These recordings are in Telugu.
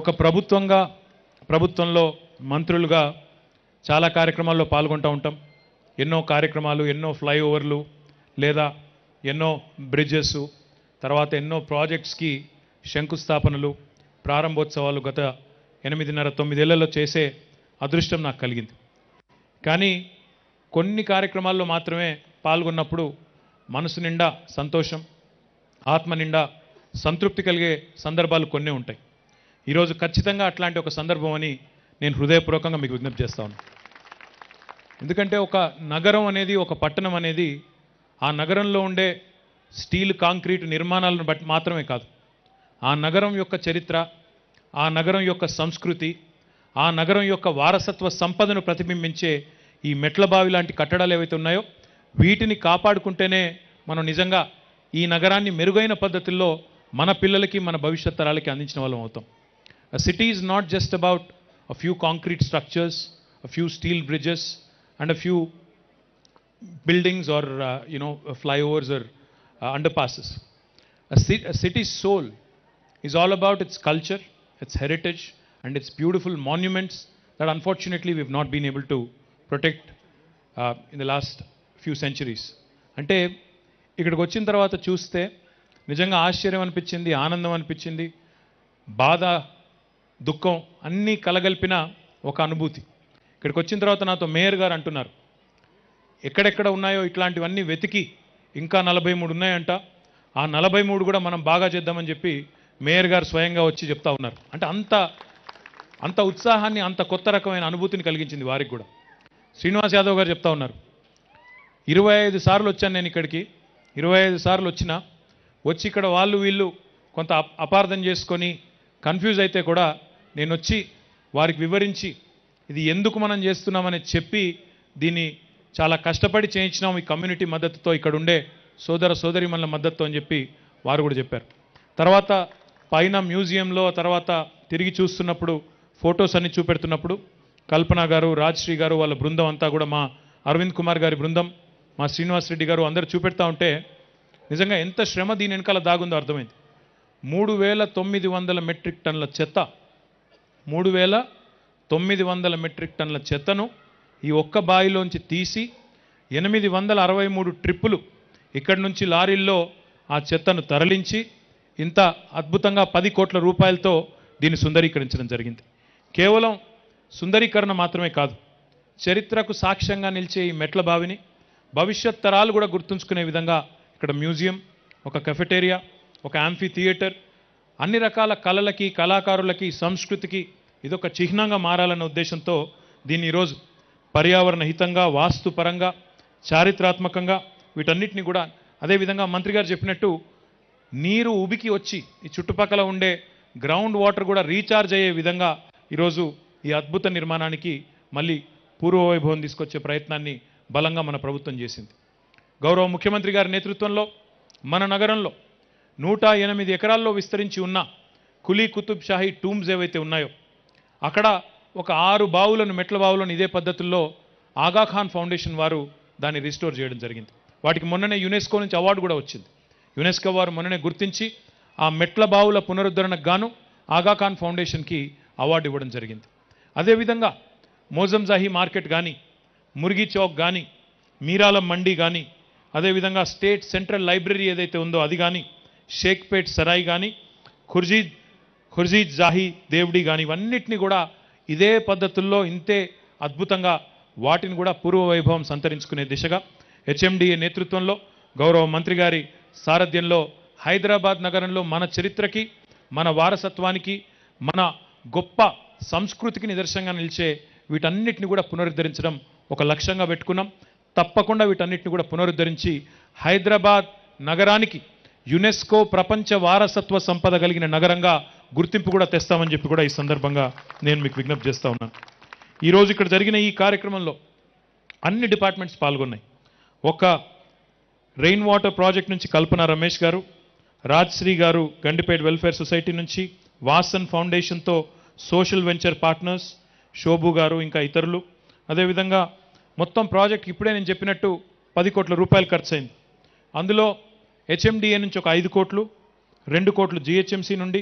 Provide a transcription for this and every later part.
ఒక ప్రభుత్వంగా ప్రభుత్వంలో మంత్రులుగా చాలా కార్యక్రమాల్లో పాల్గొంటూ ఉంటాం ఎన్నో కార్యక్రమాలు ఎన్నో ఫ్లైఓవర్లు లేదా ఎన్నో బ్రిడ్జెస్ తర్వాత ఎన్నో ప్రాజెక్ట్స్కి శంకుస్థాపనలు ప్రారంభోత్సవాలు గత ఎనిమిదిన్నర తొమ్మిదేళ్లలో చేసే అదృష్టం నాకు కలిగింది కానీ కొన్ని కార్యక్రమాల్లో మాత్రమే పాల్గొన్నప్పుడు మనసు నిండా సంతోషం ఆత్మ నిండా సంతృప్తి కలిగే సందర్భాలు కొన్ని ఉంటాయి ఈరోజు ఖచ్చితంగా అట్లాంటి ఒక సందర్భం అని నేను హృదయపూర్వకంగా మీకు విజ్ఞప్తి చేస్తాను ఎందుకంటే ఒక నగరం అనేది ఒక పట్టణం అనేది ఆ నగరంలో ఉండే స్టీల్ కాంక్రీట్ నిర్మాణాలను బట్టి మాత్రమే కాదు ఆ నగరం యొక్క చరిత్ర ఆ నగరం యొక్క సంస్కృతి ఆ నగరం యొక్క వారసత్వ సంపదను ప్రతిబింబించే ఈ మెట్ల బావి లాంటి కట్టడాలు ఏవైతే ఉన్నాయో వీటిని కాపాడుకుంటేనే మనం నిజంగా ఈ నగరాన్ని మెరుగైన పద్ధతుల్లో మన పిల్లలకి మన భవిష్యత్ తరాలకి అందించిన వాళ్ళం అవుతాం A city is not just about a few concrete structures, a few steel bridges, and a few buildings or uh, you know flyovers or uh, underpasses. A, ci a city's soul is all about its culture, its heritage, and its beautiful monuments that unfortunately we've not been able to protect uh, in the last few centuries. అంటే ఇక్కడికి వచ్చిన తర్వాత చూస్తే నిజంగా ఆశ్చర్యం అనిపించింది ఆనందం అనిపించింది బాధ దుఃఖం అన్నీ కలగలిపిన ఒక అనుభూతి ఇక్కడికి వచ్చిన తర్వాత నాతో మేయర్ గారు అంటున్నారు ఎక్కడెక్కడ ఉన్నాయో ఇట్లాంటివన్నీ వెతికి ఇంకా నలభై మూడు ఉన్నాయంట ఆ నలభై మూడు కూడా మనం బాగా చేద్దామని చెప్పి మేయర్ గారు స్వయంగా వచ్చి చెప్తా ఉన్నారు అంటే అంత అంత ఉత్సాహాన్ని అంత కొత్త రకమైన అనుభూతిని కలిగించింది వారికి కూడా శ్రీనివాస్ యాదవ్ గారు చెప్తా ఉన్నారు ఇరవై ఐదు సార్లు వచ్చాను నేను ఇక్కడికి ఇరవై ఐదు సార్లు వచ్చిన వచ్చి ఇక్కడ వాళ్ళు వీళ్ళు కొంత అపార్థం చేసుకొని కన్ఫ్యూజ్ అయితే కూడా నేను వచ్చి వారికి వివరించి ఇది ఎందుకు మనం చేస్తున్నామని చెప్పి దీన్ని చాలా కష్టపడి చేయించినాం ఈ కమ్యూనిటీ మద్దతుతో ఇక్కడ ఉండే సోదర సోదరి మనల మద్దతు అని చెప్పి వారు కూడా చెప్పారు తర్వాత పైన మ్యూజియంలో తర్వాత తిరిగి చూస్తున్నప్పుడు ఫొటోస్ అన్ని చూపెడుతున్నప్పుడు కల్పన గారు రాజ్శ్రీ గారు వాళ్ళ బృందం అంతా కూడా మా అరవింద్ కుమార్ గారి బృందం మా శ్రీనివాస్ రెడ్డి గారు అందరూ చూపెడతా ఉంటే నిజంగా ఎంత శ్రమ దీని వెనకాల దాగుందో అర్థమైంది మూడు వేల తొమ్మిది వందల మెట్రిక్ టన్నుల చెత్త మూడు వేల తొమ్మిది వందల మెట్రిక్ టన్నుల చెత్తను ఈ ఒక్క బావిలోంచి తీసి ఎనిమిది వందల అరవై మూడు ట్రిప్పులు ఇక్కడి నుంచి లారీల్లో ఆ చెత్తను తరలించి ఇంత అద్భుతంగా పది కోట్ల రూపాయలతో దీన్ని సుందరీకరించడం జరిగింది కేవలం సుందరీకరణ మాత్రమే కాదు చరిత్రకు సాక్ష్యంగా నిలిచే ఈ మెట్ల బావిని భవిష్యత్ తరాలు కూడా గుర్తుంచుకునే విధంగా ఇక్కడ మ్యూజియం ఒక కెఫెటేరియా ఒక యాంఫీ థియేటర్ అన్ని రకాల కళలకి కళాకారులకి సంస్కృతికి ఇదొక చిహ్నంగా మారాలన్న ఉద్దేశంతో దీన్ని ఈరోజు పర్యావరణ హితంగా వాస్తుపరంగా చారిత్రాత్మకంగా వీటన్నిటిని కూడా అదేవిధంగా మంత్రి గారు చెప్పినట్టు నీరు ఉబికి వచ్చి ఈ చుట్టుపక్కల ఉండే గ్రౌండ్ వాటర్ కూడా రీఛార్జ్ అయ్యే విధంగా ఈరోజు ఈ అద్భుత నిర్మాణానికి మళ్ళీ పూర్వవైభవం తీసుకొచ్చే ప్రయత్నాన్ని బలంగా మన ప్రభుత్వం చేసింది గౌరవ ముఖ్యమంత్రి గారి నేతృత్వంలో మన నగరంలో నూట ఎనిమిది ఎకరాల్లో విస్తరించి ఉన్న కులీ కుతుబ్ షాహీ టూమ్స్ ఏవైతే ఉన్నాయో అక్కడ ఒక ఆరు బావులను మెట్ల బావులను ఇదే పద్ధతుల్లో ఆగాఖాన్ ఫౌండేషన్ వారు దాన్ని రిస్టోర్ చేయడం జరిగింది వాటికి మొన్ననే యునెస్కో నుంచి అవార్డు కూడా వచ్చింది యునెస్కో వారు మొన్ననే గుర్తించి ఆ మెట్ల బావుల పునరుద్ధరణకు గాను ఆగాఖాన్ ఫౌండేషన్కి అవార్డు ఇవ్వడం జరిగింది అదేవిధంగా మోజంజాహీ మార్కెట్ కానీ మురిగి చౌక్ కానీ మీరాల మండి కానీ అదేవిధంగా స్టేట్ సెంట్రల్ లైబ్రరీ ఏదైతే ఉందో అది కానీ షేక్పేట్ సరాయి కానీ ఖుర్జీద్ ఖుర్జీద్ జాహీ దేవుడి కానీ ఇవన్నిటిని కూడా ఇదే పద్ధతుల్లో ఇంతే అద్భుతంగా వాటిని కూడా పూర్వ వైభవం సంతరించుకునే దిశగా హెచ్ఎండిఏ నేతృత్వంలో గౌరవ మంత్రి గారి సారథ్యంలో హైదరాబాద్ నగరంలో మన చరిత్రకి మన వారసత్వానికి మన గొప్ప సంస్కృతికి నిదర్శనంగా నిలిచే వీటన్నిటిని కూడా పునరుద్ధరించడం ఒక లక్ష్యంగా పెట్టుకున్నాం తప్పకుండా వీటన్నిటిని కూడా పునరుద్ధరించి హైదరాబాద్ నగరానికి యునెస్కో ప్రపంచ వారసత్వ సంపద కలిగిన నగరంగా గుర్తింపు కూడా తెస్తామని చెప్పి కూడా ఈ సందర్భంగా నేను మీకు విజ్ఞప్తి చేస్తా ఉన్నాను ఈరోజు ఇక్కడ జరిగిన ఈ కార్యక్రమంలో అన్ని డిపార్ట్మెంట్స్ పాల్గొన్నాయి ఒక రెయిన్ వాటర్ ప్రాజెక్ట్ నుంచి కల్పన రమేష్ గారు రాజ్శ్రీ గారు గండిపేట వెల్ఫేర్ సొసైటీ నుంచి వాసన్ ఫౌండేషన్తో సోషల్ వెంచర్ పార్ట్నర్స్ శోభు గారు ఇంకా ఇతరులు అదేవిధంగా మొత్తం ప్రాజెక్ట్ ఇప్పుడే నేను చెప్పినట్టు పది కోట్ల రూపాయలు ఖర్చయింది అందులో హెచ్ఎండిఏ నుంచి ఒక ఐదు కోట్లు రెండు కోట్లు జిహెచ్ఎంసీ నుండి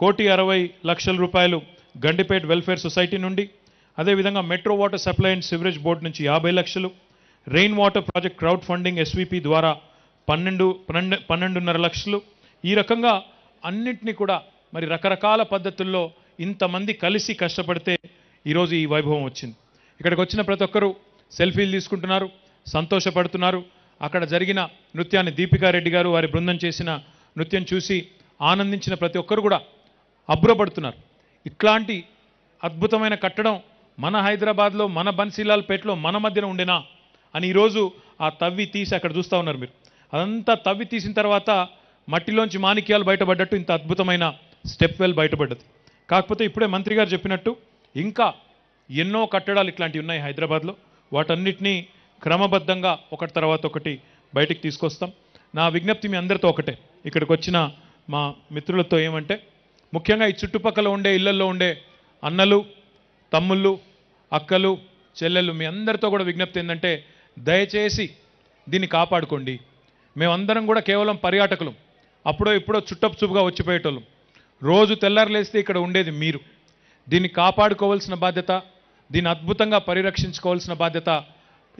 కోటి అరవై లక్షల రూపాయలు గండిపేట్ వెల్ఫేర్ సొసైటీ నుండి అదేవిధంగా metro water supply and sewerage board నుంచి యాభై లక్షలు rain water project crowd funding SVP ద్వారా పన్నెండు పన్నెండు పన్నెండున్నర లక్షలు ఈ రకంగా అన్నింటినీ కూడా మరి రకరకాల పద్ధతుల్లో ఇంతమంది కలిసి కష్టపడితే ఈరోజు ఈ వైభవం వచ్చింది ఇక్కడికి వచ్చిన ప్రతి ఒక్కరూ సెల్ఫీలు తీసుకుంటున్నారు సంతోషపడుతున్నారు అక్కడ జరిగిన నృత్యాన్ని దీపికారెడ్డి గారు వారి బృందం చేసిన నృత్యం చూసి ఆనందించిన ప్రతి ఒక్కరు కూడా అబ్బురపడుతున్నారు ఇట్లాంటి అద్భుతమైన కట్టడం మన హైదరాబాద్లో మన బన్సీలాల్పేటలో మన మధ్యన ఉండేనా అని ఈరోజు ఆ తవ్వి తీసి అక్కడ చూస్తూ ఉన్నారు మీరు అదంతా తవ్వి తీసిన తర్వాత మట్టిలోంచి మాణిక్యాలు బయటపడ్డట్టు ఇంత అద్భుతమైన స్టెప్ వెల్ బయటపడ్డది కాకపోతే ఇప్పుడే మంత్రి గారు చెప్పినట్టు ఇంకా ఎన్నో కట్టడాలు ఇట్లాంటివి ఉన్నాయి హైదరాబాద్లో వాటన్నిటినీ క్రమబద్ధంగా ఒకటి తర్వాత ఒకటి బయటికి తీసుకొస్తాం నా విజ్ఞప్తి మీ అందరితో ఒకటే ఇక్కడికి వచ్చిన మా మిత్రులతో ఏమంటే ముఖ్యంగా ఈ చుట్టుపక్కల ఉండే ఇళ్లలో ఉండే అన్నలు తమ్ముళ్ళు అక్కలు చెల్లెళ్ళు మీ అందరితో కూడా విజ్ఞప్తి ఏంటంటే దయచేసి దీన్ని కాపాడుకోండి మేమందరం కూడా కేవలం పర్యాటకులు అప్పుడో ఇప్పుడో చుట్టపుచుపుగా వచ్చిపోయేటోళ్ళం రోజు లేస్తే ఇక్కడ ఉండేది మీరు దీన్ని కాపాడుకోవాల్సిన బాధ్యత దీన్ని అద్భుతంగా పరిరక్షించుకోవాల్సిన బాధ్యత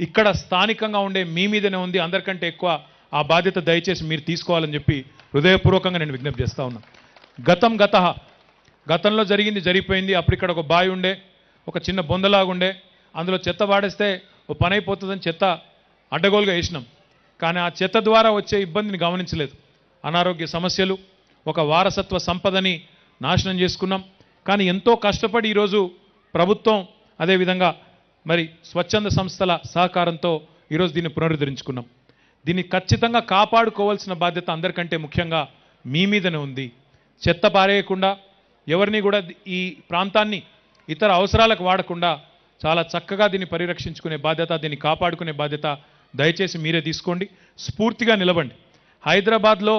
ఇక్కడ స్థానికంగా ఉండే మీ మీదనే ఉంది అందరికంటే ఎక్కువ ఆ బాధ్యత దయచేసి మీరు తీసుకోవాలని చెప్పి హృదయపూర్వకంగా నేను విజ్ఞప్తి చేస్తా ఉన్నా గతం గత గతంలో జరిగింది జరిగిపోయింది అప్పుడు ఇక్కడ ఒక బావి ఉండే ఒక చిన్న బొందలాగుండే అందులో చెత్త వాడేస్తే ఓ పని అయిపోతుందని చెత్త అడ్డగోలుగా వేసినాం కానీ ఆ చెత్త ద్వారా వచ్చే ఇబ్బందిని గమనించలేదు అనారోగ్య సమస్యలు ఒక వారసత్వ సంపదని నాశనం చేసుకున్నాం కానీ ఎంతో కష్టపడి ఈరోజు ప్రభుత్వం అదేవిధంగా మరి స్వచ్ఛంద సంస్థల సహకారంతో ఈరోజు దీన్ని పునరుద్ధరించుకున్నాం దీన్ని ఖచ్చితంగా కాపాడుకోవాల్సిన బాధ్యత అందరికంటే ముఖ్యంగా మీ మీదనే ఉంది చెత్త పారేయకుండా ఎవరిని కూడా ఈ ప్రాంతాన్ని ఇతర అవసరాలకు వాడకుండా చాలా చక్కగా దీన్ని పరిరక్షించుకునే బాధ్యత దీన్ని కాపాడుకునే బాధ్యత దయచేసి మీరే తీసుకోండి స్ఫూర్తిగా నిలబండి హైదరాబాద్లో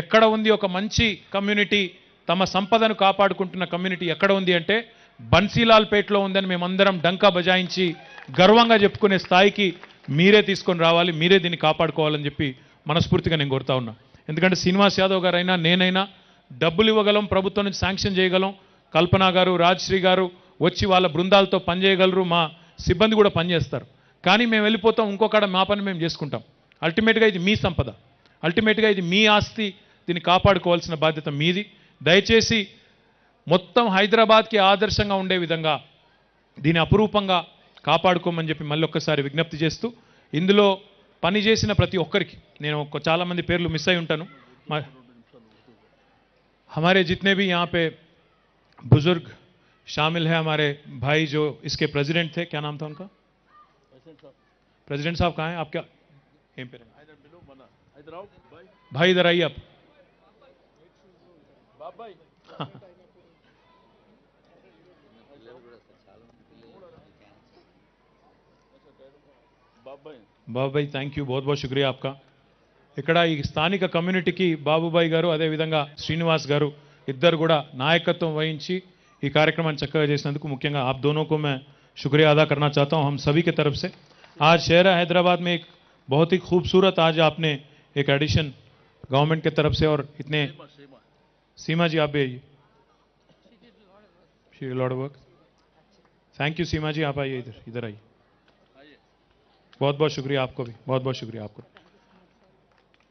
ఎక్కడ ఉంది ఒక మంచి కమ్యూనిటీ తమ సంపదను కాపాడుకుంటున్న కమ్యూనిటీ ఎక్కడ ఉంది అంటే పేట్లో ఉందని మేమందరం డంకా బజాయించి గర్వంగా చెప్పుకునే స్థాయికి మీరే తీసుకొని రావాలి మీరే దీన్ని కాపాడుకోవాలని చెప్పి మనస్ఫూర్తిగా నేను కోరుతా ఉన్నా ఎందుకంటే శ్రీనివాస్ యాదవ్ గారైనా నేనైనా డబ్బులు ఇవ్వగలం ప్రభుత్వం నుంచి శాంక్షన్ చేయగలం కల్పన గారు రాజశ్రీ గారు వచ్చి వాళ్ళ బృందాలతో పనిచేయగలరు మా సిబ్బంది కూడా పనిచేస్తారు కానీ మేము వెళ్ళిపోతాం ఇంకొకడ మా పని మేము చేసుకుంటాం అల్టిమేట్గా ఇది మీ సంపద అల్టిమేట్గా ఇది మీ ఆస్తి దీన్ని కాపాడుకోవాల్సిన బాధ్యత మీది దయచేసి మొత్తం హైదరాబాద్కి ఆదర్శంగా ఉండే విధంగా దీని అపురూపంగా కాపాడుకోమని చెప్పి మళ్ళొక్కసారి విజ్ఞప్తి చేస్తూ ఇందులో పనిచేసిన ప్రతి ఒక్కరికి నేను చాలామంది పేర్లు మిస్ అయి ఉంటాను हमारे जितने भी यहाँ पे बुज़ुर्ग शामिल हैं हमारे भाई जो इसके प्रेसिडेंट थे क्या नाम था उनका प्रेसिडेंट साहब कहाँ हैं आप क्या यहीं पे भाई इधर आइए आप हाँ। बाबूभा थैंक यू बहुत बहुत शुक्रिया आपका इकड़ा स्थाक कम्यूनिट की बाबूभा अदे विधा श्रीनिवास गार इधर नायकत्व वह कार्यक्रम चक् मुख्य आप दोनों को मैं शुक्रिया अदा करना चाहता हूँ हम सभी के तरफ से आज शहर हैदराबाद में एक बहुत ही खूबसूरत आज आपने एक एडिशन गवर्नमेंट के तरफ से और इतने सीमा जी आप भी आइए लॉर्ड वर्क थैंक यू सीमा जी आप आइए इधर इधर आइए बहुत बहुत शुक्रिया आपको भी बहुत बहुत शुक्रिया आपको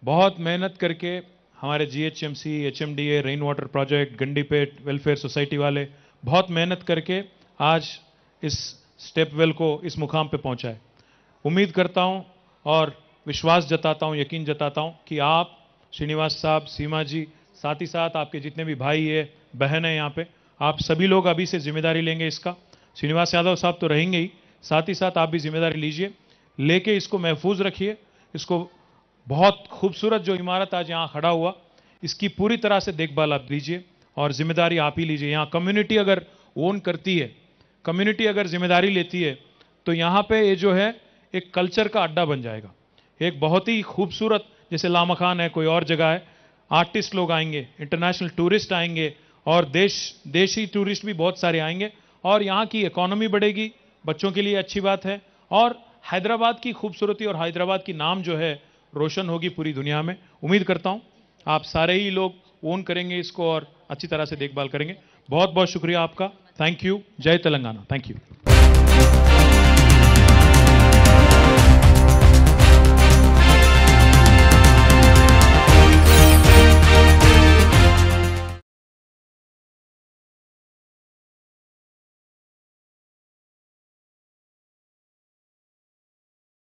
बहुत मेहनत करके हमारे G H M C H M D A rain water project Gandipet welfare society वाले बहुत मेहनत करके आज इस स्टेप वेल को इस मुकाम पे पहुंचा है उम्मीद करता हूं और विश्वास जताता हूं यकीन जताता हूं कि आप श्रीनिवास साहब सीमा जी साथ ही साथ आपके जितने भी भाई है बहन है यहाँ पे आप सभी लोग अभी से जिम्मेदारी लेंगे इसका श्रीनिवास यादव साहब तो रहेंगे ही साथ ही साथ आप भी जिम्मेदारी लीजिए लेके इसको महफूज रखिए इसको बहुत खूबसूरत जो इमारत आज यहाँ खड़ा हुआ इसकी पूरी तरह से देखभाल आप दीजिए और जिम्मेदारी आप ही लीजिए यहाँ कम्युनिटी अगर ओन करती है कम्युनिटी अगर जिम्मेदारी लेती है तो यहाँ पे ये जो है एक कल्चर का अड्डा बन जाएगा एक बहुत ही खूबसूरत जैसे लामा खान है कोई और जगह है आर्टिस्ट लोग आएंगे इंटरनेशनल टूरिस्ट आएंगे और देश देशी टूरिस्ट भी बहुत सारे आएंगे और यहाँ की इकोनॉमी बढ़ेगी बच्चों के लिए अच्छी बात है और हैदराबाद की खूबसूरती और हैदराबाद की नाम जो है रोशन होगी पूरी दुनिया में उम्मीद करता हूँ आप सारे ही लोग ओन करेंगे इसको और अच्छी तरह से देखभाल करेंगे बहुत बहुत शुक्रिया आपका थैंक यू जय तेलंगाना थैंक यू